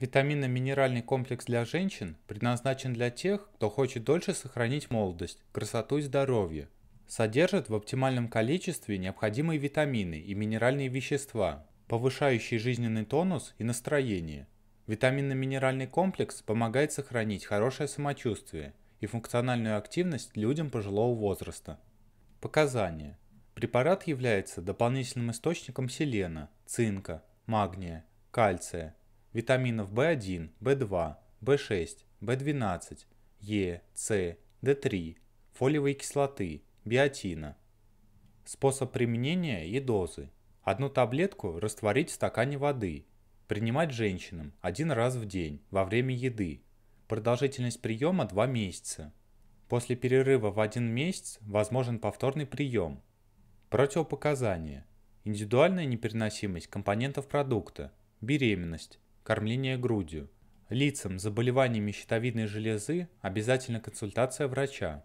Витаминно-минеральный комплекс для женщин предназначен для тех, кто хочет дольше сохранить молодость, красоту и здоровье. Содержит в оптимальном количестве необходимые витамины и минеральные вещества, повышающие жизненный тонус и настроение. Витаминно-минеральный комплекс помогает сохранить хорошее самочувствие и функциональную активность людям пожилого возраста. Показания. Препарат является дополнительным источником селена, цинка, магния, кальция – витаминов В1, В2, В6, В12, Е, С, Д3, фолиевой кислоты, биотина. Способ применения и дозы. Одну таблетку растворить в стакане воды. Принимать женщинам один раз в день во время еды. Продолжительность приема 2 месяца. После перерыва в один месяц возможен повторный прием. Противопоказания. Индивидуальная непереносимость компонентов продукта. Беременность кормление грудью. Лицам с заболеваниями щитовидной железы обязательно консультация врача.